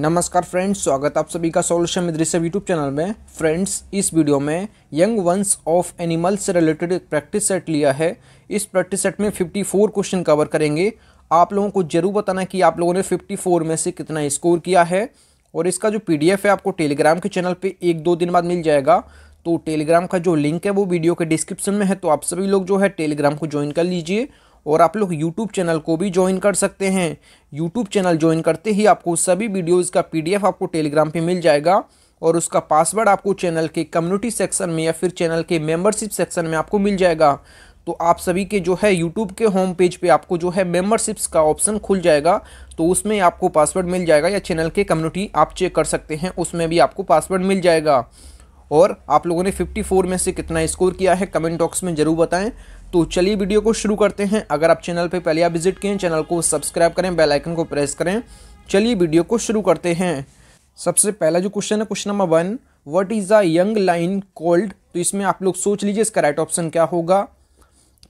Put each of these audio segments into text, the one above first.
नमस्कार फ्रेंड्स स्वागत आप सभी का सॉल्यूशन मित्र यूट्यूब चैनल में फ्रेंड्स इस वीडियो में यंग वंस ऑफ एनिमल्स से रिलेटेड प्रैक्टिस सेट लिया है इस प्रैक्टिस सेट में 54 क्वेश्चन कवर करेंगे आप लोगों को जरूर बताना कि आप लोगों ने 54 में से कितना स्कोर किया है और इसका जो पी है आपको टेलीग्राम के चैनल पर एक दो दिन बाद मिल जाएगा तो टेलीग्राम का जो लिंक है वो वीडियो के डिस्क्रिप्शन में है तो आप सभी लोग जो है टेलीग्राम को ज्वाइन कर लीजिए और आप लोग यूट्यूब चैनल को भी ज्वाइन कर सकते हैं यूट्यूब चैनल ज्वाइन करते ही आपको सभी वीडियोज़ का पी आपको टेलीग्राम पर मिल जाएगा और उसका पासवर्ड आपको चैनल के कम्युनिटी सेक्शन में या फिर चैनल के मेंबरशिप सेक्शन में आपको मिल जाएगा तो आप सभी के जो है यूट्यूब के होम पेज पे आपको जो है मेंबरशिप्स का ऑप्शन खुल जाएगा तो उसमें आपको पासवर्ड मिल जाएगा या चैनल के कम्युनिटी आप चेक कर सकते हैं उसमें भी आपको पासवर्ड मिल जाएगा और आप लोगों ने 54 में से कितना स्कोर किया है कमेंट बॉक्स में ज़रूर बताएं तो चलिए वीडियो को शुरू करते हैं अगर आप चैनल पर पहले आप विजिट किए चैनल को सब्सक्राइब करें बेलाइकन को प्रेस करें चलिए वीडियो को शुरू करते हैं सबसे पहला जो क्वेश्चन है question number one what is a young lion called तो इसमें आप लोग सोच लीजिए इसका राइट ऑप्शन क्या होगा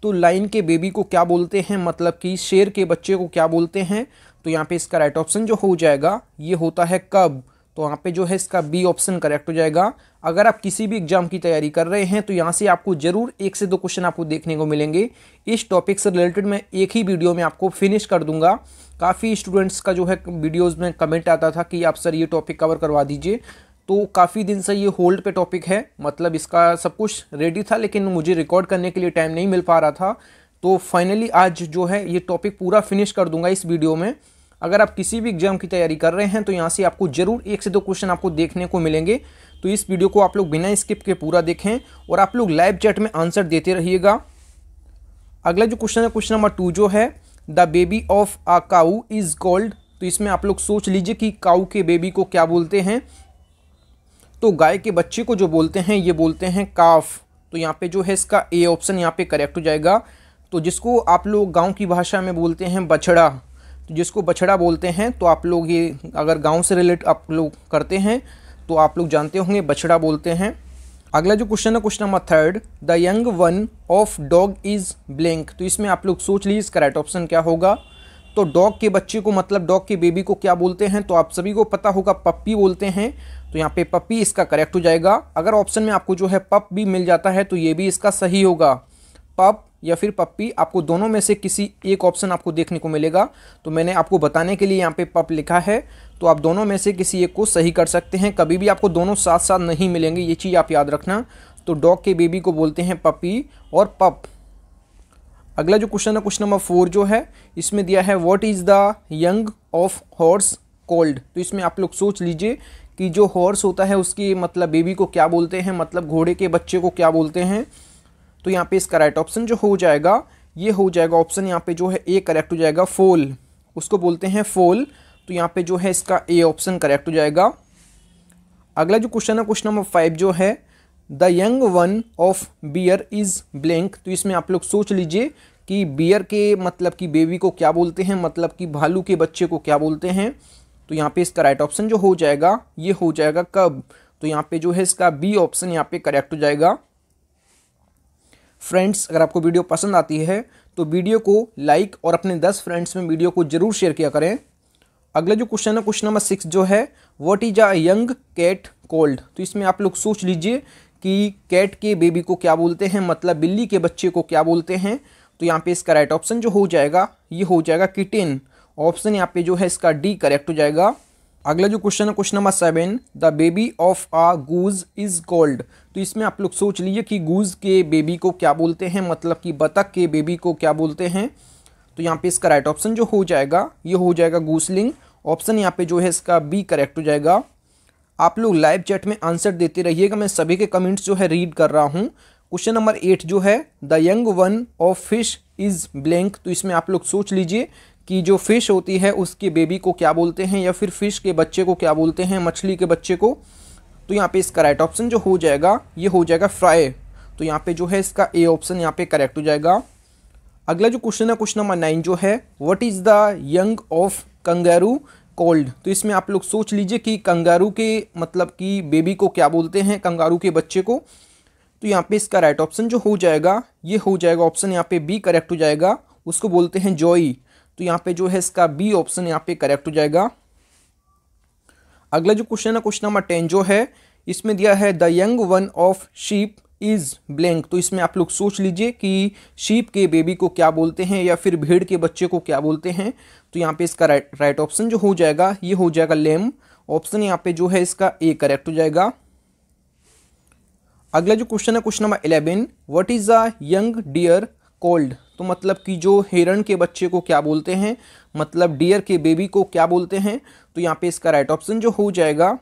तो लाइन के बेबी को क्या बोलते हैं मतलब कि शेर के बच्चे को क्या बोलते हैं तो यहाँ पे इसका राइट ऑप्शन जो हो जाएगा ये होता है कब तो वहाँ पे जो है इसका बी ऑप्शन करेक्ट हो जाएगा अगर आप किसी भी एग्जाम की तैयारी कर रहे हैं तो यहाँ से आपको जरूर एक से दो क्वेश्चन आपको देखने को मिलेंगे इस टॉपिक से रिलेटेड मैं एक ही वीडियो में आपको फिनिश कर दूंगा काफ़ी स्टूडेंट्स का जो है वीडियोज़ में कमेंट आता था कि आप सर ये टॉपिक कवर करवा दीजिए तो काफ़ी दिन से ये होल्ड पे टॉपिक है मतलब इसका सब कुछ रेडी था लेकिन मुझे रिकॉर्ड करने के लिए टाइम नहीं मिल पा रहा था तो फाइनली आज जो है ये टॉपिक पूरा फिनिश कर दूंगा इस वीडियो में अगर आप किसी भी एग्जाम की तैयारी कर रहे हैं तो यहाँ से आपको जरूर एक से दो क्वेश्चन आपको देखने को मिलेंगे तो इस वीडियो को आप लोग बिना स्किप के पूरा देखें और आप लोग लाइव चैट में आंसर देते रहिएगा अगला जो क्वेश्चन है क्वेश्चन नंबर टू जो है the baby of a cow is called तो इसमें आप लोग सोच लीजिए कि काऊ के बेबी को क्या बोलते हैं तो गाय के बच्चे को जो बोलते हैं ये बोलते हैं काफ तो यहाँ पे जो है इसका ए ऑप्शन यहाँ पे करेक्ट हो जाएगा तो जिसको आप लोग गांव की भाषा में बोलते हैं बछड़ा जिसको बछड़ा बोलते हैं तो आप लोग ये अगर गांव से रिलेट आप लोग करते हैं तो आप लोग जानते होंगे बछड़ा बोलते हैं अगला जो क्वेश्चन है question number third the young one of dog is blank तो इसमें आप लोग सोच लीजिए इसका राइट ऑप्शन क्या होगा तो डॉग के बच्चे को मतलब डॉग के बेबी को क्या बोलते हैं तो आप सभी को पता होगा पप्पी बोलते हैं तो यहाँ पे पप्पी इसका करेक्ट हो जाएगा अगर ऑप्शन में आपको जो है पप भी मिल जाता है तो ये भी इसका सही होगा पप या फिर पप्पी आपको दोनों में से किसी एक ऑप्शन आपको देखने को मिलेगा तो मैंने आपको बताने के लिए यहाँ पे पप लिखा है तो आप दोनों में से किसी एक को सही कर सकते हैं कभी भी आपको दोनों साथ साथ नहीं मिलेंगे ये चीज़ आप याद रखना तो डॉग के बेबी को बोलते हैं पप्पी और पप अगला जो क्वेश्चन है क्वेश्चन नंबर फोर जो है इसमें दिया है what is the young of horse called तो इसमें आप लोग सोच लीजिए कि जो हॉर्स होता है उसकी मतलब बेबी को क्या बोलते हैं मतलब घोड़े के बच्चे को क्या बोलते हैं तो यहाँ पे इसका राइट ऑप्शन जो हो जाएगा ये हो जाएगा ऑप्शन यहाँ पे जो है ए करेक्ट हो जाएगा फोल उसको बोलते हैं फोल तो यहाँ पे जो है इसका ए ऑप्शन करेक्ट हो जाएगा अगला जो क्वेश्चन है क्वेश्चन नंबर फाइव जो है the young one of bear is blank तो इसमें आप लोग सोच लीजिए कि बियर के मतलब कि बेबी को क्या बोलते हैं मतलब कि भालू के बच्चे को क्या बोलते हैं तो यहाँ पे इसका राइट ऑप्शन जो हो जाएगा ये हो जाएगा कब तो यहाँ पे जो है इसका बी ऑप्शन यहाँ पे करेक्ट हो जाएगा फ्रेंड्स अगर आपको वीडियो पसंद आती है तो वीडियो को लाइक और अपने दस फ्रेंड्स में वीडियो को जरूर शेयर किया करें अगला जो क्वेश्चन है क्वेश्चन नंबर सिक्स जो है what is a young cat called तो इसमें आप लोग सोच लीजिए कि कैट के बेबी को क्या बोलते हैं मतलब बिल्ली के बच्चे को क्या बोलते हैं तो यहाँ पे इसका राइट ऑप्शन जो हो जाएगा ये हो जाएगा किटेन ऑप्शन यहाँ पे जो है इसका डी करेक्ट हो जाएगा अगला जो क्वेश्चन है question number seven the baby of a goose is called तो इसमें आप लोग सोच लीजिए कि गूज़ के बेबी को क्या बोलते हैं मतलब कि बतख के बेबी को क्या बोलते हैं तो यहाँ पे इसका राइट ऑप्शन जो हो जाएगा ये हो जाएगा गूसलिंग ऑप्शन यहाँ पे जो है इसका बी करेक्ट हो जाएगा आप लोग लाइव चैट में आंसर देते रहिएगा मैं सभी के कमेंट्स जो है रीड कर रहा हूँ क्वेश्चन नंबर एट जो है the young one of fish is blank तो इसमें आप लोग सोच लीजिए कि जो फिश होती है उसके बेबी को क्या बोलते हैं या फिर फिश के बच्चे को क्या बोलते हैं मछली के बच्चे को तो यहाँ पे इसका राइट ऑप्शन जो हो जाएगा ये हो जाएगा फ्राई तो यहाँ पे जो है इसका ए ऑप्शन यहाँ पे करेक्ट हो जाएगा अगला जो क्वेश्चन है क्वेश्चन नंबर नाइन जो है what is the young of kangaroo called तो इसमें आप लोग सोच लीजिए कि कंगारू के मतलब कि बेबी को क्या बोलते हैं कंगारू के बच्चे को तो यहाँ पे इसका राइट ऑप्शन जो हो जाएगा ये हो जाएगा ऑप्शन यहाँ पे बी करेक्ट हो जाएगा उसको बोलते हैं जॉई तो यहाँ पे जो है इसका बी ऑप्शन यहाँ पे करेक्ट हो जाएगा अगला जो क्वेश्चन है क्वेश्चन नंबर टेन जो है इसमें दिया है the young one of sheep is blank तो इसमें आप लोग सोच लीजिए कि शीप के बेबी को क्या बोलते हैं या फिर भेड़ के बच्चे को क्या बोलते हैं तो यहाँ पे इसका राइट राइट ऑप्शन जो हो जाएगा ये हो जाएगा लेम ऑप्शन यहाँ पे जो है इसका ए करेक्ट हो जाएगा अगला जो क्वेश्चन है question number eleven what is a young deer called तो मतलब कि जो हिरण के बच्चे को क्या बोलते हैं मतलब डियर के बेबी को क्या बोलते हैं तो यहाँ पे इसका राइट ऑप्शन जो हो जाएगा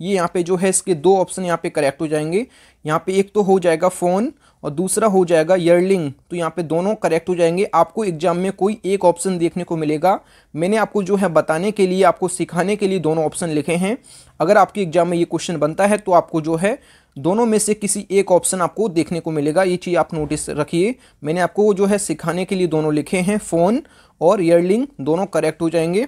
ये यहाँ पे जो है इसके दो ऑप्शन यहाँ पे करेक्ट हो जाएंगे यहाँ पे एक तो हो जाएगा फ़ोन और दूसरा हो जाएगा यर्लिंग तो यहाँ पे दोनों करेक्ट हो जाएंगे आपको एग्जाम में कोई एक ऑप्शन देखने को मिलेगा मैंने आपको जो है बताने के लिए आपको सिखाने के लिए दोनों ऑप्शन लिखे हैं अगर आपके एग्जाम में ये क्वेश्चन बनता है तो आपको जो है दोनों में से किसी एक ऑप्शन आपको देखने को मिलेगा ये चीज़ आप नोटिस रखिए मैंने आपको जो है सिखाने के लिए दोनों लिखे हैं फ़ोन और यर्लिंग दोनों करेक्ट हो जाएंगे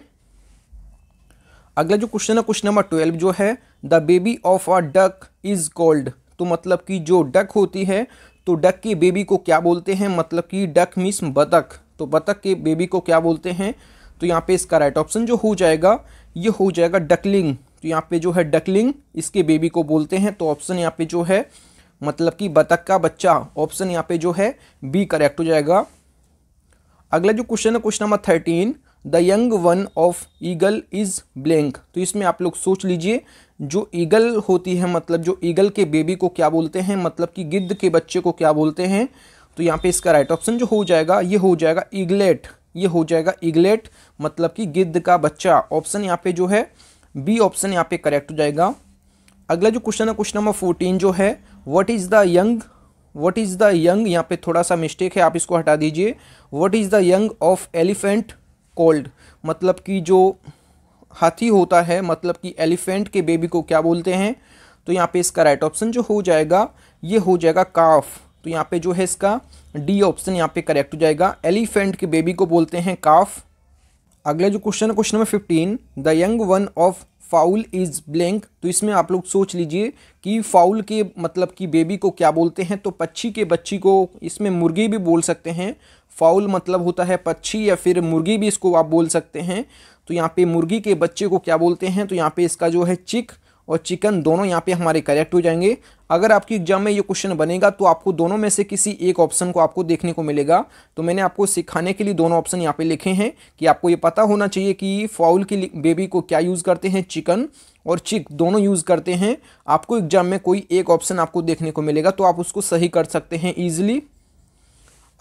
अगला जो क्वेश्चन है क्वेश्चन नंबर ट्वेल्व जो है the baby of a duck is called तो मतलब कि जो डक होती है तो डक के बेबी को क्या बोलते हैं मतलब कि डक मीस बतख तो बतख के बेबी को क्या बोलते हैं तो यहाँ पे इसका राइट ऑप्शन जो हो जाएगा ये हो जाएगा डकलिंग तो यहाँ पे जो है डकलिंग इसके बेबी को बोलते हैं तो ऑप्शन यहाँ पे जो है मतलब कि बतख का बच्चा ऑप्शन यहाँ पे जो है बी करेक्ट हो जाएगा अगला जो क्वेश्चन है question number thirteen the young one of eagle is blank तो इसमें आप लोग सोच लीजिए जो ईगल होती है मतलब जो ईगल के बेबी को क्या बोलते हैं मतलब कि गिद्ध के बच्चे को क्या बोलते हैं तो यहाँ पे इसका राइट ऑप्शन जो हो जाएगा ये हो जाएगा ईगलेट ये हो जाएगा ईगलेट मतलब कि गिद्ध का बच्चा ऑप्शन यहाँ पे जो है बी ऑप्शन यहाँ पे करेक्ट हो जाएगा अगला जो क्वेश्चन है क्वेश्चन नंबर फोर्टीन जो है what is the young what is the young यहाँ पे थोड़ा सा मिस्टेक है आप इसको हटा दीजिए what is the young of elephant called मतलब कि जो हाथी होता है मतलब कि एलिफेंट के बेबी को क्या बोलते हैं तो यहाँ पे इसका राइट ऑप्शन जो हो जाएगा ये हो जाएगा काफ तो यहाँ पे जो है इसका डी ऑप्शन यहाँ पे करेक्ट हो जाएगा एलिफेंट के बेबी को बोलते हैं काफ अगला जो क्वेश्चन है question number fifteen the young one of fowl is blank तो इसमें आप लोग सोच लीजिए कि फाउल के मतलब कि बेबी को क्या बोलते हैं तो पक्षी के बच्ची को इसमें मुर्गी भी बोल सकते हैं फाउल मतलब होता है पक्षी या फिर मुर्गी भी इसको आप बोल सकते हैं तो यहाँ पे मुर्गी के बच्चे को क्या बोलते हैं तो यहाँ पे इसका जो है चिक और चिकन दोनों यहाँ पे हमारे करेक्ट हो जाएंगे अगर आपकी एग्जाम में ये क्वेश्चन बनेगा तो आपको दोनों में से किसी एक ऑप्शन को आपको देखने को मिलेगा तो मैंने आपको सिखाने के लिए दोनों ऑप्शन यहाँ पे लिखे हैं कि आपको ये पता होना चाहिए कि फाउल की बेबी को क्या यूज़ करते हैं चिकन और चिक दोनों यूज़ करते हैं आपको एग्जाम में कोई एक ऑप्शन आपको देखने को मिलेगा तो आप उसको सही कर सकते हैं ईजिली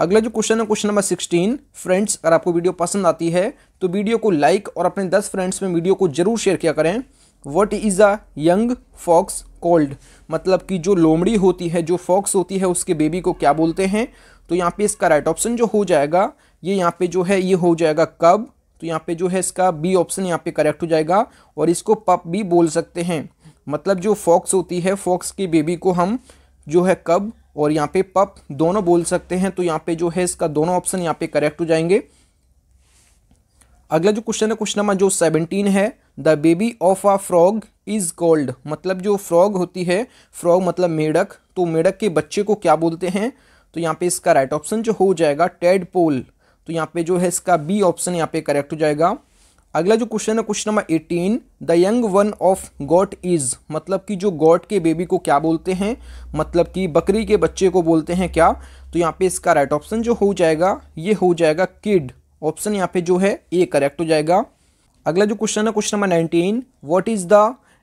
अगला जो क्वेश्चन है क्वेश्चन नंबर सिक्सटीन फ्रेंड्स अगर आपको वीडियो पसंद आती है तो वीडियो को लाइक और अपने दस फ्रेंड्स में वीडियो को जरूर शेयर किया करें what is a young fox called मतलब कि जो लोमड़ी होती है जो फॉक्स होती है उसके बेबी को क्या बोलते हैं तो यहाँ पे इसका राइट ऑप्शन जो हो जाएगा ये यहाँ पे जो है ये हो जाएगा कब तो यहाँ पे जो है इसका बी ऑप्शन यहाँ पे करेक्ट हो जाएगा और इसको पप भी बोल सकते हैं मतलब जो फॉक्स होती है फॉक्स की बेबी को हम जो है कब और यहाँ पे पप दोनों बोल सकते हैं तो यहाँ पे जो है इसका दोनों ऑप्शन यहाँ पे करेक्ट हो जाएंगे अगला जो क्वेश्चन है क्वेश्चन नंबर जो सेवनटीन है the baby of a frog is called मतलब जो फ्रॉग होती है फ्रॉग मतलब मेढक तो मेढक के बच्चे को क्या बोलते हैं तो यहाँ पे इसका राइट ऑप्शन जो हो जाएगा टेड पोल तो यहाँ पे जो है इसका बी ऑप्शन यहाँ पे करेक्ट हो जाएगा अगला जो क्वेश्चन है question number eighteen the young one of goat is मतलब कि जो गॉट के बेबी को क्या बोलते हैं मतलब कि बकरी के बच्चे को बोलते हैं क्या तो यहाँ पे इसका राइट ऑप्शन जो हो जाएगा ये हो जाएगा किड ऑप्शन यहाँ पे जो है ए करेक्ट हो जाएगा अगला जो क्वेश्चन है question number nineteen what is the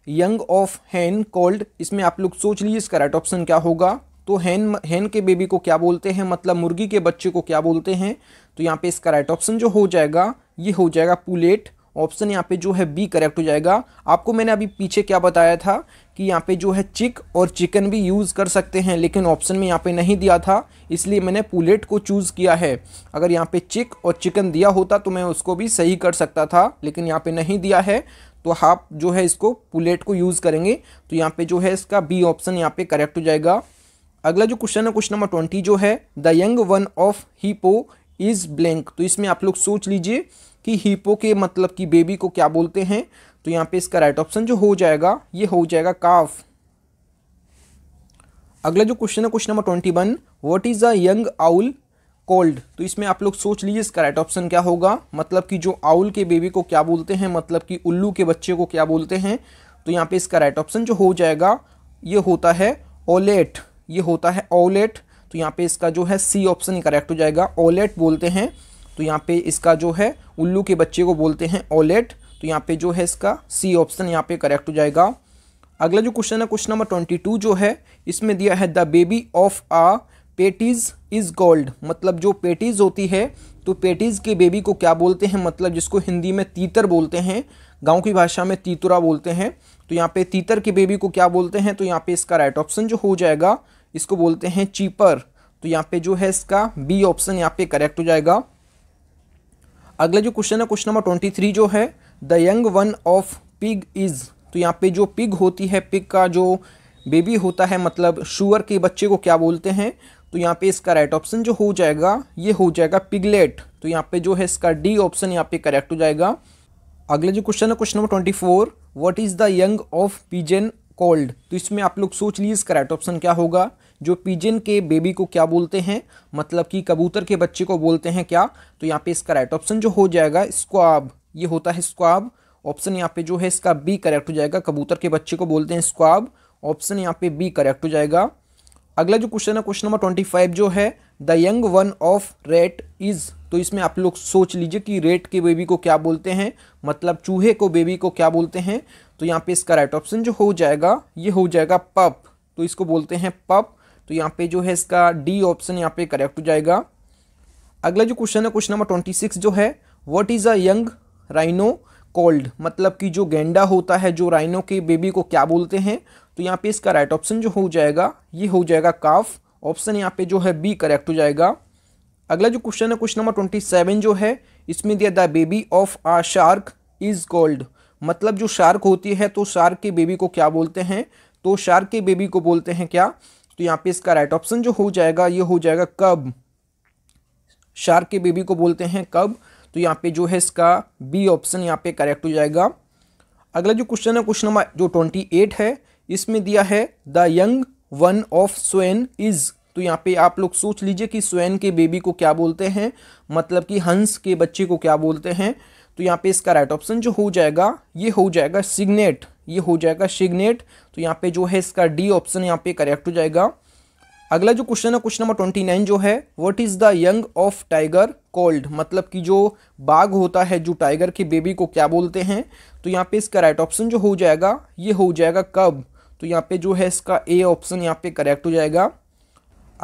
young of hen called इसमें आप लोग सोच लीजिए इसका राइट ऑप्शन क्या होगा तो हैन हैन के बेबी को क्या बोलते हैं मतलब मुर्गी के बच्चे को क्या बोलते हैं तो यहाँ पे इसका राइट ऑप्शन जो हो जाएगा ये हो जाएगा पुलेट ऑप्शन यहाँ पे जो है बी करेक्ट हो जाएगा आपको मैंने अभी पीछे क्या बताया था कि यहाँ पे जो है चिक और चिकन भी यूज़ कर सकते हैं लेकिन ऑप्शन में यहाँ पे नहीं दिया था इसलिए मैंने पुलेट को चूज़ किया है अगर यहाँ पे चिक और चिकन दिया होता तो मैं उसको भी सही कर सकता था लेकिन यहाँ पे नहीं दिया है तो आप हाँ जो है इसको पुलेट को यूज़ करेंगे तो यहाँ पे जो है इसका बी ऑप्शन यहाँ पे करेक्ट हो जाएगा अगला जो क्वेश्चन है क्वेश्चन नंबर ट्वेंटी जो है the young one of hippo is blank तो इसमें आप लोग सोच लीजिए कि हीपो के मतलब कि बेबी को क्या बोलते हैं तो यहाँ पे इसका राइट ऑप्शन जो हो जाएगा ये हो जाएगा काफ अगला जो क्वेश्चन है question number twenty one what is a young owl called तो इसमें आप लोग सोच लीजिए इसका राइट ऑप्शन क्या होगा मतलब कि जो आउल के बेबी को क्या बोलते हैं मतलब कि उल्लू के बच्चे को क्या बोलते हैं तो यहाँ पे इसका राइट ऑप्शन जो हो जाएगा ये होता है ओलेट ये होता है ओलेट तो यहाँ पे इसका जो है सी ऑप्शन करेक्ट हो जाएगा ओलेट बोलते हैं तो यहाँ पे इसका जो है उल्लू के बच्चे को बोलते हैं ओलेट तो यहाँ पे जो है इसका सी ऑप्शन यहाँ पे करेक्ट हो जाएगा अगला जो क्वेश्चन है क्वेश्चन नंबर ट्वेंटी टू जो है इसमें दिया है the baby of a petties is called मतलब जो पेटीज होती है तो पेटीज के बेबी को क्या बोलते हैं मतलब जिसको हिंदी में तीतर बोलते हैं गांव की भाषा में तीतुरा बोलते हैं तो यहाँ पे तीतर के बेबी को क्या बोलते हैं तो यहाँ पे इसका राइट ऑप्शन जो हो जाएगा इसको बोलते हैं चीपर तो यहाँ पे जो है इसका बी ऑप्शन यहाँ पे करेक्ट हो जाएगा अगला जो क्वेश्चन है क्वेश्चन नंबर ट्वेंटी थ्री जो है the young one of pig is तो यहाँ पे जो पिग होती है पिग का जो बेबी होता है मतलब शुअर के बच्चे को क्या बोलते हैं तो यहाँ पे इसका राइट ऑप्शन जो हो जाएगा ये हो जाएगा पिगलेट तो यहाँ पे जो है इसका डी ऑप्शन यहाँ पे करेक्ट हो जाएगा अगला जो क्वेश्चन है question number twenty four what is the young of pigeon called तो इसमें आप लोग सोच लीजिए इसका राइट ऑप्शन क्या होगा जो पिजन के बेबी को क्या बोलते हैं मतलब कि कबूतर के बच्चे को बोलते हैं क्या तो यहाँ पे इसका राइट ऑप्शन जो हो जाएगा स्क्वाब ये होता है स्क्वाब ऑप्शन यहाँ पे जो है इसका बी करेक्ट हो जाएगा कबूतर के बच्चे को बोलते हैं स्क्वाब ऑप्शन यहाँ पे बी करेक्ट हो जाएगा अगला जो क्वेश्चन है क्वेश्चन नंबर ट्वेंटी फाइव जो है the young one of rat is तो इसमें आप लोग सोच लीजिए कि रेट के बेबी को क्या बोलते हैं मतलब चूहे को बेबी को क्या बोलते हैं तो यहाँ पे इसका राइट ऑप्शन जो हो जाएगा ये हो जाएगा पप तो इसको बोलते हैं पप तो यहाँ पे जो है इसका डी ऑप्शन यहाँ पे करेक्ट हो जाएगा अगला जो क्वेश्चन है क्वेश्चन नंबर ट्वेंटी सिक्स जो है what is a young rhino called मतलब कि जो गेंडा होता है जो राइनो के बेबी को क्या बोलते हैं तो यहाँ पे इसका राइट ऑप्शन जो हो जाएगा ये हो जाएगा काफ ऑप्शन यहाँ पे जो है बी करेक्ट हो जाएगा अगला जो क्वेश्चन है क्वेश्चन नंबर ट्वेंटी सेवन जो है इसमें दिया the baby of a shark is called मतलब जो शार्क होती है तो शार्क के बेबी को क्या बोलते हैं तो शार्क के बेबी को बोलते हैं क्या तो यहाँ पे इसका राइट ऑप्शन जो हो जाएगा ये हो जाएगा कब शार्क के बेबी को बोलते हैं कब तो यहाँ पे जो है इसका बी ऑप्शन यहाँ पे करेक्ट हो जाएगा अगला जो क्वेश्चन है क्वेश्चन नंबर जो ट्वेंटी एट है इसमें दिया है the young one of swan is तो यहाँ पे आप लोग सोच लीजिए कि स्वैन के बेबी को क्या बोलते हैं मतलब कि हंस के बच्चे को क्या बोलते हैं तो यहाँ पे इसका राइट ऑप्शन जो हो जाएगा ये हो जाएगा सिग्नेट ये हो जाएगा शिग्नेट तो यहाँ पे जो है इसका डी ऑप्शन यहाँ पे करेक्ट हो जाएगा अगला जो क्वेश्चन है क्वेश्चन नंबर ट्वेंटी नाइन जो है what is the young of tiger called मतलब कि जो बाघ होता है जो टाइगर के बेबी को क्या बोलते हैं तो यहाँ पे इसका राइट ऑप्शन जो हो जाएगा ये हो जाएगा कब तो यहाँ पे जो है इसका ए ऑप्शन यहाँ पे करेक्ट हो जाएगा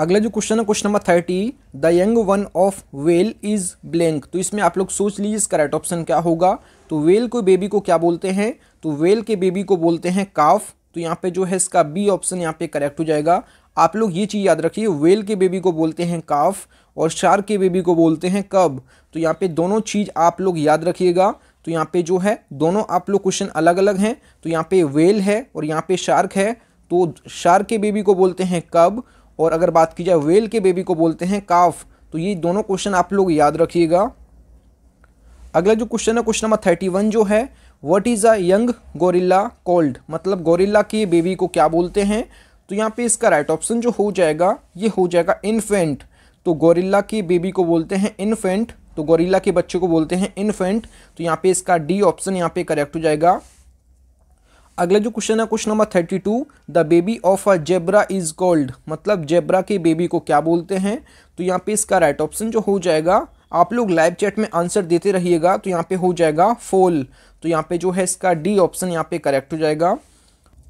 अगला जो क्वेश्चन है question number thirty the young one of whale is blank तो इसमें आप लोग सोच लीजिए इसका राइट ऑप्शन क्या होगा तो वेल को बेबी को क्या बोलते हैं तो वेल के बेबी को बोलते हैं काफ तो यहाँ पे जो है इसका बी ऑप्शन यहाँ पे करेक्ट हो जाएगा आप लोग ये चीज़ याद रखिए वेल के बेबी को बोलते हैं काफ और शार्क के बेबी को बोलते हैं कब तो यहाँ पे दोनों चीज़ आप लोग याद रखिएगा तो यहाँ पे जो है दोनों आप लोग क्वेश्चन अलग अलग हैं तो यहाँ पे वेल है और यहाँ पे शार्क है तो शार्क के बेबी को बोलते हैं कब और अगर बात की जाए वेल के बेबी को बोलते हैं काफ तो ये दोनों क्वेश्चन आप लोग याद रखिएगा अगला जो क्वेश्चन है क्वेश्चन नंबर थर्टी वन जो है what is a young gorilla called मतलब गोरिल्ला के बेबी को क्या बोलते हैं तो यहाँ पे इसका राइट ऑप्शन जो हो जाएगा ये हो जाएगा इन्फेंट तो गोरिल्ला के बेबी को बोलते हैं इन्फेंट तो गोरिल्ला के बच्चे को बोलते हैं इन्फेंट तो यहाँ पे इसका डी ऑप्शन यहाँ पे करेक्ट हो जाएगा अगला जो क्वेश्चन है question number thirty two the baby of a zebra is called मतलब जेब्रा के बेबी को क्या बोलते हैं तो यहाँ पे इसका राइट ऑप्शन जो हो जाएगा आप लोग लाइव चैट में आंसर देते रहिएगा तो यहाँ पे हो जाएगा फोल तो यहाँ पे जो है इसका डी ऑप्शन यहाँ पे करेक्ट हो जाएगा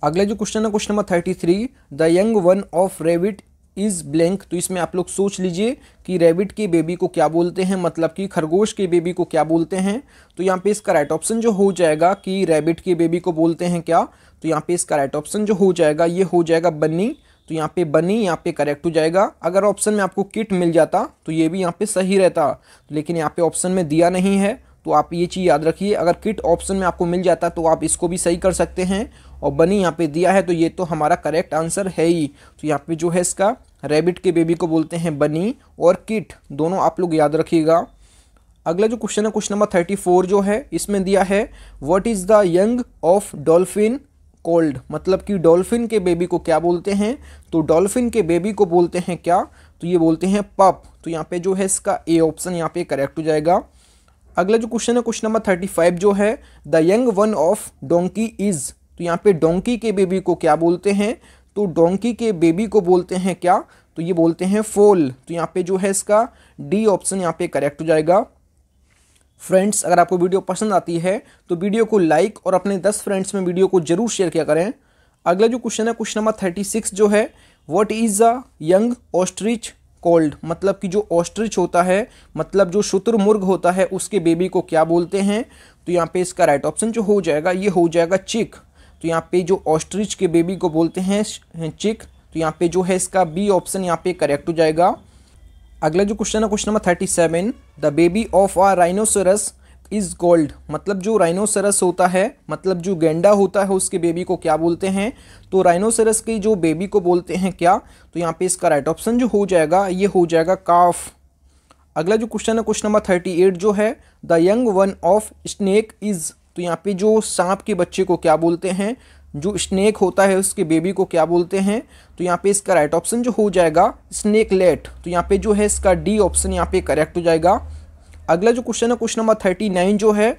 अगला जो क्वेश्चन है question number thirty three the young one of rabbit is blank तो इसमें आप लोग सोच लीजिए कि रेबिट के बेबी को क्या बोलते हैं मतलब कि खरगोश के बेबी को क्या बोलते हैं तो यहाँ पे इसका राइट ऑप्शन जो हो जाएगा कि रेबिट के बेबी को बोलते हैं क्या तो यहाँ पे इसका राइट ऑप्शन जो हो जाएगा ये हो जाएगा बनी तो यहाँ पे बनी यहाँ पे करेक्ट हो जाएगा अगर ऑप्शन में आपको किट मिल जाता तो ये भी यहाँ पे सही रहता लेकिन यहाँ पे ऑप्शन में दिया नहीं है तो आप ये चीज़ याद रखिए अगर किट ऑप्शन में आपको मिल जाता तो आप इसको भी सही कर सकते हैं और बनी यहाँ पे दिया है तो ये तो हमारा करेक्ट आंसर है ही तो यहाँ पे जो है इसका रैबिट के बेबी को बोलते हैं बनी और किट दोनों आप लोग याद रखिएगा अगला जो क्वेश्चन है क्वेश्चन नंबर थर्टी फोर जो है इसमें दिया है what is the young of dolphin called मतलब कि डॉल्फिन के बेबी को क्या बोलते हैं तो डॉल्फिन के बेबी को बोलते हैं क्या तो ये बोलते हैं पप तो यहाँ पे जो है इसका ए ऑप्शन यहाँ पे करेक्ट हो जाएगा अगला जो क्वेश्चन है क्वेश्चन नंबर थर्टी फाइव जो है the young one of donkey is तो यहाँ पे डोंकी के बेबी को क्या बोलते हैं तो डोंकी के बेबी को बोलते हैं क्या तो ये बोलते हैं फोल तो यहाँ पे जो है इसका डी ऑप्शन यहाँ पे करेक्ट हो जाएगा फ्रेंड्स अगर आपको वीडियो पसंद आती है तो वीडियो को लाइक और अपने दस फ्रेंड्स में वीडियो को जरूर शेयर किया करें अगला जो क्वेश्चन है क्वेश्चन नंबर थर्टी सिक्स जो है what is a young ostrich called मतलब कि जो ऑस्ट्रिच होता है मतलब जो शुतुरमुर्ग होता है उसके बेबी को क्या बोलते हैं तो यहाँ पे इसका राइट ऑप्शन जो हो जाएगा ये हो जाएगा चिक तो यहाँ पे जो ऑस्ट्रिच के बेबी को बोलते हैं चिक तो यहाँ पे जो है इसका बी ऑप्शन यहाँ पे करेक्ट हो जाएगा अगला जो क्वेश्चन है question number thirty seven the baby of a rhinoceros is called मतलब जो राइनोसरस होता है मतलब जो गेंडा होता है उसके बेबी को क्या बोलते हैं तो राइनोसरस के जो बेबी को बोलते हैं क्या तो यहाँ पे इसका राइट ऑप्शन जो हो जाएगा ये हो जाएगा काफ अगला जो क्वेश्चन है क्वेश्चन नंबर थर्टी एट जो है the young one of snake is तो यहाँ पे जो सांप के बच्चे को क्या बोलते हैं जो स्नेक होता है उसके बेबी को क्या बोलते हैं तो यहाँ पे इसका राइट ऑप्शन जो हो जाएगा स्नेक लेट तो यहाँ पे जो है इसका डी ऑप्शन यहाँ पे करेक्ट हो जाएगा अगला जो क्वेश्चन है क्वेश्चन नंबर थर्टी नाइन जो है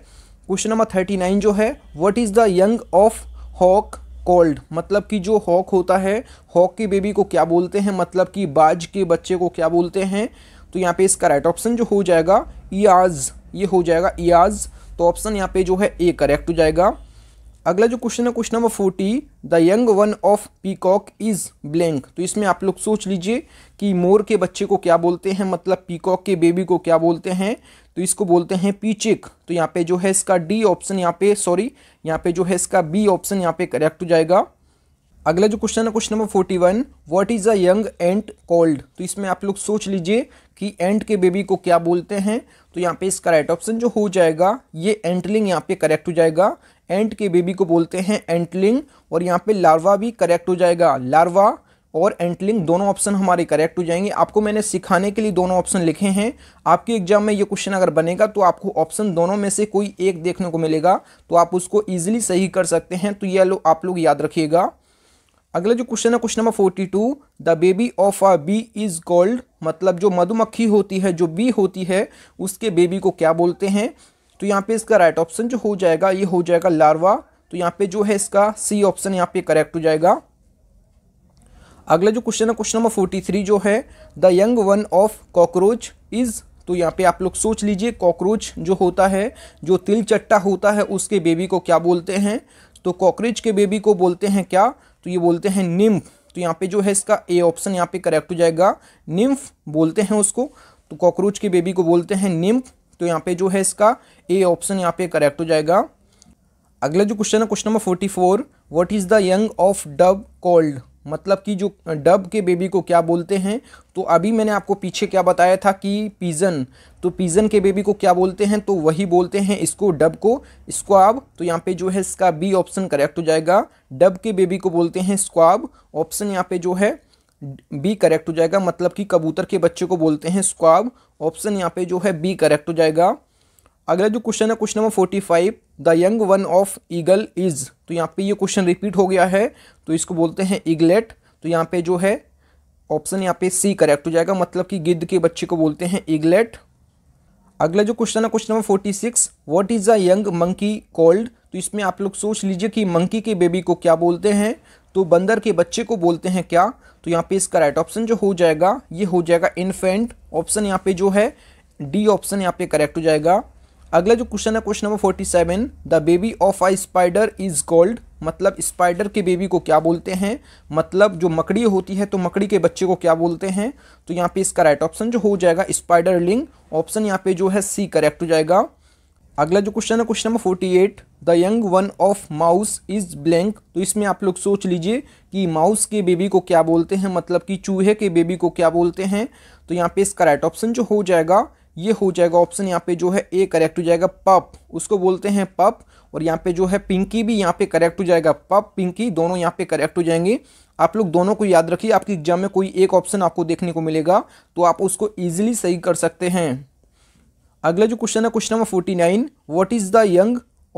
क्वेश्चन नंबर थर्टी नाइन जो है what is the young of hawk called मतलब कि जो हॉक होता है हॉक की बेबी को क्या बोलते हैं मतलब कि बाज के बच्चे को क्या बोलते हैं तो यहाँ पे इसका राइट ऑप्शन जो हो जाएगा इयाज ये हो जाएगा इयाज तो ऑप्शन यहाँ पे जो है ए करेक्ट हो जाएगा अगला जो क्वेश्चन है question number forty the young one of peacock is blank तो इसमें आप लोग सोच लीजिए कि मोर के बच्चे को क्या बोलते हैं मतलब पीकॉक के बेबी को क्या बोलते हैं तो इसको बोलते हैं पीचिक तो यहाँ पे जो है इसका डी ऑप्शन यहाँ पे सॉरी यहाँ पे जो है इसका बी ऑप्शन यहाँ पे करेक्ट हो जाएगा अगला जो क्वेश्चन है question number forty one what is a young ant called तो इसमें आप लोग सोच लीजिए कि एंट के बेबी को क्या बोलते हैं तो यहाँ पे इसका राइट ऑप्शन जो हो जाएगा ये एंटलिंग यहाँ पे करेक्ट हो जाएगा एंट के बेबी को बोलते हैं एंटलिंग और यहाँ पे लार्वा भी करेक्ट हो जाएगा लार्वा और एंटलिंग दोनों ऑप्शन हमारे करेक्ट हो जाएंगे आपको मैंने सिखाने के लिए दोनों ऑप्शन लिखे हैं आपके एग्जाम में ये क्वेश्चन अगर बनेगा तो आपको ऑप्शन दोनों में से कोई एक देखने को मिलेगा तो आप उसको ईजिली सही कर सकते हैं तो ये लो आप लोग याद रखिएगा अगला जो क्वेश्चन है question number forty two the baby of a bee is called मतलब जो मधुमक्खी होती है जो बी होती है उसके बेबी को क्या बोलते हैं तो यहाँ पे इसका राइट ऑप्शन जो हो जाएगा ये हो जाएगा लार्वा तो यहाँ पे जो है इसका सी ऑप्शन यहाँ पे करेक्ट हो जाएगा अगला जो क्वेश्चन है क्वेश्चन नंबर फोर्टी थ्री जो है the young one of cockroach is तो यहाँ पे आप लोग सोच लीजिए कॉकरोच जो होता है जो तिल चट्टा होता है उसके बेबी को क्या बोलते हैं तो कॉकरोच के बेबी को बोलते हैं क्या तो ये बोलते हैं निम्फ तो यहाँ पे जो है इसका ए ऑप्शन यहाँ पे करेक्ट हो जाएगा निम्फ बोलते हैं उसको तो कॉकरोच के बेबी को बोलते हैं निम्फ तो यहाँ पे जो है इसका ए ऑप्शन यहाँ पे करेक्ट हो जाएगा अगला जो क्वेश्चन है question number forty four what is the young of dove called मतलब कि जो डब के बेबी को क्या बोलते हैं तो अभी मैंने आपको पीछे क्या बताया था कि पीजन तो पीजन के बेबी को क्या बोलते हैं तो वही बोलते हैं इसको डब को स्क्वाब तो यहाँ पे जो है इसका बी ऑप्शन करेक्ट हो जाएगा डब के बेबी को बोलते हैं स्क्वाब ऑप्शन यहाँ पे जो है बी करेक्ट हो जाएगा मतलब कि कबूतर के बच्चे को बोलते हैं स्क्वाब ऑप्शन यहाँ पे जो है बी करेक्ट हो जाएगा अगला जो क्वेश्चन है question number forty five the young one of eagle is तो यहाँ पे ये क्वेश्चन रिपीट हो गया है तो इसको बोलते हैं ईगलेट तो यहाँ पे जो है ऑप्शन यहाँ पे सी करेक्ट हो जाएगा मतलब कि गिद्ध के बच्चे को बोलते हैं ईगलेट अगला जो क्वेश्चन है question number forty six what is the young monkey called तो इसमें आप लोग सोच लीजिए कि मंकी के बेबी को क्या बोलते हैं तो बंदर के बच्चे को बोलते हैं क्या तो यहाँ पे इसका राइट ऑप्शन जो हो जाएगा ये हो जाएगा इन्फेंट ऑप्शन यहाँ पे जो है डी ऑप्शन यहाँ पे करेक्ट हो जाएगा अगला जो क्वेश्चन है question number forty seven the baby of I spider is called मतलब स्पाइडर के बेबी को क्या बोलते हैं मतलब जो मकड़ी होती है तो मकड़ी के बच्चे को क्या बोलते हैं तो यहाँ पे इसका राइट ऑप्शन जो हो जाएगा स्पाइडर लिंग ऑप्शन यहाँ पे जो है सी करेक्ट हो जाएगा अगला जो क्वेश्चन है question number forty eight the young one of mouse is blank तो इसमें आप लोग सोच लीजिए कि माउस के बेबी को क्या बोलते हैं मतलब कि चूहे के बेबी को क्या बोलते हैं तो यहाँ पे इसका राइट ऑप्शन जो हो जाएगा ये हो जाएगा ऑप्शन यहाँ पे जो है ए करेक्ट हो जाएगा पप उसको बोलते हैं पप और यहाँ पे जो है पिंकी भी यहाँ पे करेक्ट हो जाएगा पप पिंकी दोनों यहाँ पे करेक्ट हो जाएंगे आप लोग दोनों को याद रखिए आपकी एग्जाम में कोई एक ऑप्शन आपको देखने को मिलेगा तो आप उसको ईजिली सही कर सकते हैं अगला जो क्वेश्चन है question number forty nine what is the young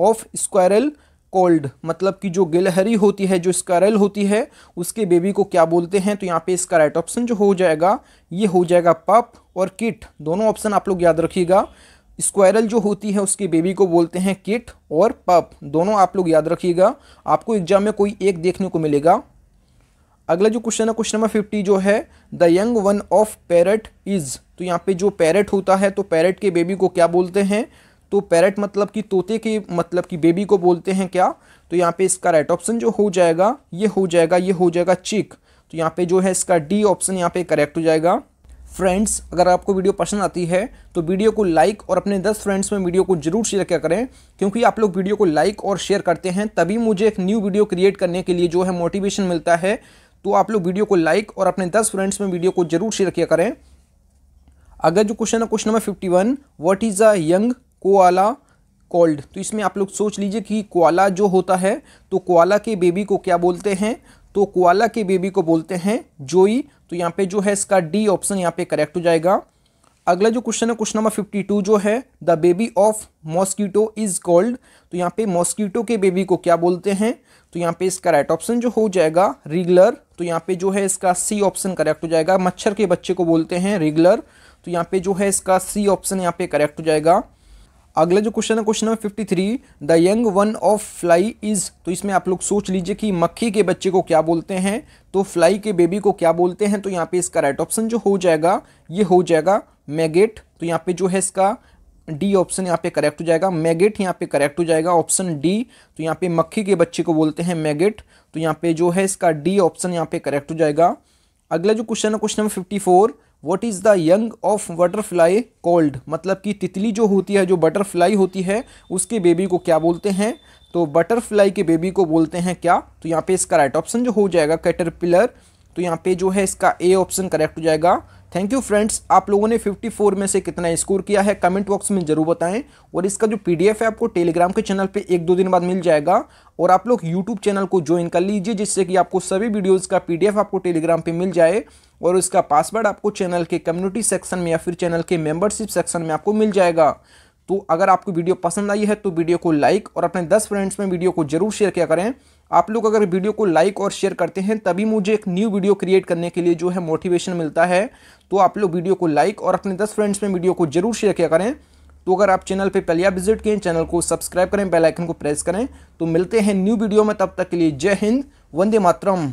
of squirrel called मतलब कि जो गिलहरी होती है जो स्करल होती है उसके बेबी को क्या बोलते हैं तो यहाँ पे इसका राइट ऑप्शन जो हो जाएगा ये हो जाएगा पप और किट दोनों ऑप्शन आप लोग याद रखिएगा स्क्वायरल जो होती है उसके बेबी को बोलते हैं किट और पप दोनों आप लोग याद रखिएगा आपको एग्जाम में कोई एक देखने को मिलेगा अगला जो क्वेश्चन है क्वेश्चन नंबर फिफ्टी जो है the young one of parrot is तो यहाँ पे जो पैरट होता है तो पैरट के बेबी को क्या बोलते हैं तो पैरेट मतलब कि तोते के मतलब कि बेबी को बोलते हैं क्या तो यहाँ पे इसका राइट ऑप्शन जो हो जाएगा ये हो जाएगा ये हो जाएगा चिक तो यहाँ पे जो है इसका डी ऑप्शन यहाँ पे करेक्ट हो जाएगा फ्रेंड्स अगर आपको वीडियो पसंद आती है तो वीडियो को लाइक और अपने 10 फ्रेंड्स में वीडियो को जरूर शेयर किया करें क्योंकि आप लोग वीडियो को लाइक और शेयर करते हैं तभी मुझे एक न्यू वीडियो क्रिएट करने के लिए जो है मोटिवेशन मिलता है तो आप लोग वीडियो को लाइक और अपने दस फ्रेंड्स में वीडियो को जरूर शेयर किया करें अगर जो क्वेश्चन है question number fifty one what is a young koala called तो इसमें आप लोग सोच लीजिए कि कोआला जो होता है तो कोआला के बेबी को क्या बोलते हैं तो कोआला के बेबी को बोलते हैं जोई तो यहाँ पे जो है इसका डी ऑप्शन यहाँ पे करेक्ट हो जाएगा अगला जो क्वेश्चन है क्वेश्चन नंबर फिफ्टी टू जो है the baby of mosquito is called तो यहाँ पे मॉस्कीटो के बेबी को क्या बोलते हैं तो यहाँ पे इसका राइट ऑप्शन जो हो जाएगा रेगुलर तो यहाँ पे जो है इसका सी ऑप्शन करेक्ट हो जाएगा मच्छर के बच्चे को बोलते हैं रेगुलर तो यहाँ पे जो है इसका सी ऑप्शन यहाँ पे करेक्ट हो जाएगा अगला जो क्वेश्चन है question number 53 the young one of fly is तो इसमें आप लोग सोच लीजिए कि मक्खी के बच्चे को क्या बोलते हैं तो फ्लाई के बेबी को क्या बोलते हैं तो यहाँ पे इसका राइट ऑप्शन जो हो जाएगा ये हो जाएगा मैगेट तो यहाँ पे जो है इसका डी ऑप्शन यहाँ पे करेक्ट हो जाएगा मैगेट यहाँ पे करेक्ट हो जाएगा ऑप्शन डी तो यहाँ पे मक्खी के बच्चे को बोलते हैं मैगेट तो यहाँ पे जो है इसका डी ऑप्शन यहाँ पे करेक्ट हो जाएगा अगला जो क्वेश्चन है question number fifty four what is the young of butterfly called मतलब कि तितली जो होती है जो बटरफ्लाई होती है उसके बेबी को क्या बोलते हैं तो बटरफ्लाई के बेबी को बोलते हैं क्या तो यहाँ पे इसका राइट ऑप्शन जो हो जाएगा कैटरपिलर तो यहाँ पे जो है इसका ए ऑप्शन करेक्ट हो जाएगा थैंक यू फ्रेंड्स आप लोगों ने 54 में से कितना स्कोर किया है कमेंट बॉक्स में जरूर बताएं और इसका जो पीडीएफ है आपको टेलीग्राम के चैनल पे एक दो दिन बाद मिल जाएगा और आप लोग यूट्यूब चैनल को ज्वाइन कर लीजिए जिससे कि आपको सभी वीडियोस का पीडीएफ आपको टेलीग्राम पे मिल जाए और इसका पासवर्ड आपको चैनल के कम्युनिटी सेक्शन में या फिर चैनल के मेम्बरशिप सेक्शन में आपको मिल जाएगा तो अगर आपको वीडियो पसंद आई है तो वीडियो को लाइक और अपने दस फ्रेंड्स में वीडियो को जरूर शेयर किया करें आप लोग अगर वीडियो को लाइक और शेयर करते हैं तभी मुझे एक न्यू वीडियो क्रिएट करने के लिए जो है मोटिवेशन मिलता है तो आप लोग वीडियो को लाइक और अपने दस फ्रेंड्स में वीडियो को जरूर शेयर किया करें तो अगर आप चैनल पर आप विजिट किए चैनल को सब्सक्राइब करें बेलाइकन को प्रेस करें तो मिलते हैं न्यू वीडियो में तब तक के लिए जय हिंद वंदे मातरम